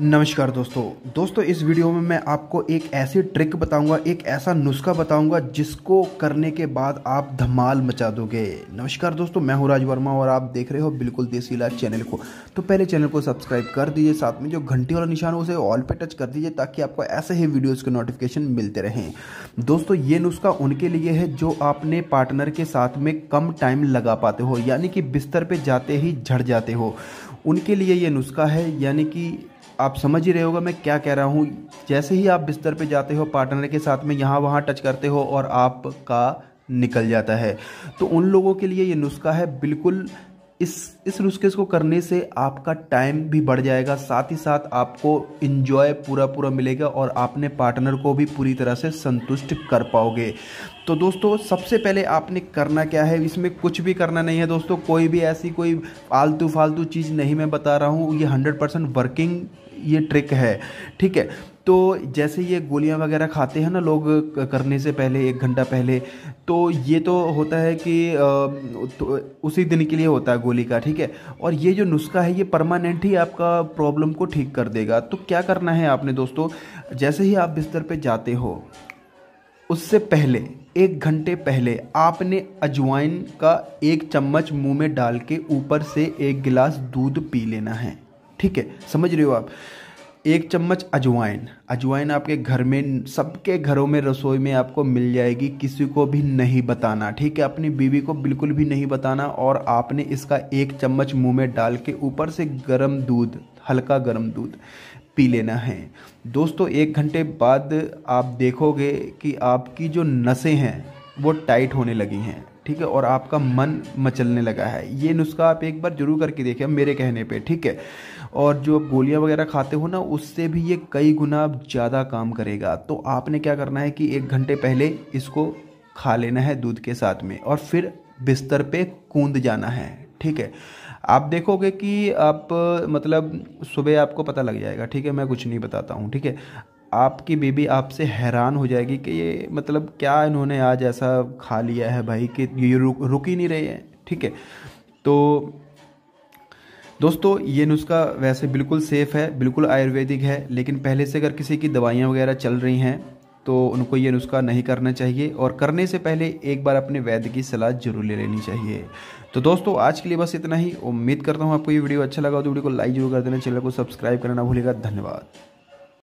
नमस्कार दोस्तों दोस्तों इस वीडियो में मैं आपको एक ऐसी ट्रिक बताऊंगा एक ऐसा नुस्खा बताऊंगा जिसको करने के बाद आप धमाल मचा दोगे नमस्कार दोस्तों मैं हूं राज वर्मा और आप देख रहे हो बिल्कुल देसी इलाज चैनल को तो पहले चैनल को सब्सक्राइब कर दीजिए साथ में जो घंटी वाला निशान हो उसे ऑल पे टच कर दीजिए ताकि आपको ऐसे ही वीडियोज़ के नोटिफिकेशन मिलते रहें दोस्तों ये नुस्खा उनके लिए है जो आपने पार्टनर के साथ में कम टाइम लगा पाते हो यानी कि बिस्तर पर जाते ही झड़ जाते हो उनके लिए ये नुस्खा है यानी कि आप समझ ही रहे होगा मैं क्या कह रहा हूँ जैसे ही आप बिस्तर पे जाते हो पार्टनर के साथ में यहाँ वहाँ टच करते हो और आपका निकल जाता है तो उन लोगों के लिए ये नुस्खा है बिल्कुल इस इस नुस्खे को करने से आपका टाइम भी बढ़ जाएगा साथ ही साथ आपको इन्जॉय पूरा पूरा मिलेगा और आपने पार्टनर को भी पूरी तरह से संतुष्ट कर पाओगे तो दोस्तों सबसे पहले आपने करना क्या है इसमें कुछ भी करना नहीं है दोस्तों कोई भी ऐसी कोई फालतू फालतू चीज़ नहीं मैं बता रहा हूँ ये हंड्रेड परसेंट वर्किंग ये ट्रिक है ठीक है तो जैसे ये गोलियां वगैरह खाते हैं ना लोग करने से पहले एक घंटा पहले तो ये तो होता है कि तो उसी दिन के लिए होता है गोली का ठीक है और ये जो नुस्खा है ये परमानेंट ही आपका प्रॉब्लम को ठीक कर देगा तो क्या करना है आपने दोस्तों जैसे ही आप बिस्तर पे जाते हो उससे पहले एक घंटे पहले आपने अजवाइन का एक चम्मच मुंह में डाल के ऊपर से एक गिलास दूध पी लेना है ठीक है समझ रहे हो आप एक चम्मच अजवाइन अजवाइन आपके घर में सबके घरों में रसोई में आपको मिल जाएगी किसी को भी नहीं बताना ठीक है अपनी बीवी को बिल्कुल भी नहीं बताना और आपने इसका एक चम्मच मुंह में डाल के ऊपर से गर्म दूध हल्का गर्म दूध पी लेना है दोस्तों एक घंटे बाद आप देखोगे कि आपकी जो नसें हैं वो टाइट होने लगी हैं ठीक है और आपका मन मचलने लगा है ये नुस्खा आप एक बार जरूर करके देखिए मेरे कहने पे ठीक है और जो आप गोलियाँ वगैरह खाते हो ना उससे भी ये कई गुना ज़्यादा काम करेगा तो आपने क्या करना है कि एक घंटे पहले इसको खा लेना है दूध के साथ में और फिर बिस्तर पे कूद जाना है ठीक है आप देखोगे कि आप मतलब सुबह आपको पता लग जाएगा ठीक है मैं कुछ नहीं बताता हूँ ठीक है आपकी बीबी आपसे हैरान हो जाएगी कि ये मतलब क्या इन्होंने आज ऐसा खा लिया है भाई कि ये रुक रुक ही नहीं रहे हैं ठीक है तो दोस्तों ये नुस्खा वैसे बिल्कुल सेफ़ है बिल्कुल आयुर्वेदिक है लेकिन पहले से अगर किसी की दवाइयाँ वगैरह चल रही हैं तो उनको ये नुस्खा नहीं करना चाहिए और करने से पहले एक बार अपने वैद्य की सलाह जरूर ले लेनी चाहिए तो दोस्तों आज के लिए बस इतना ही उम्मीद करता हूँ आपको ये वीडियो अच्छा लगा तो वीडियो को लाइक जरूर कर देना चैनल को सब्सक्राइब करना भूलेगा धन्यवाद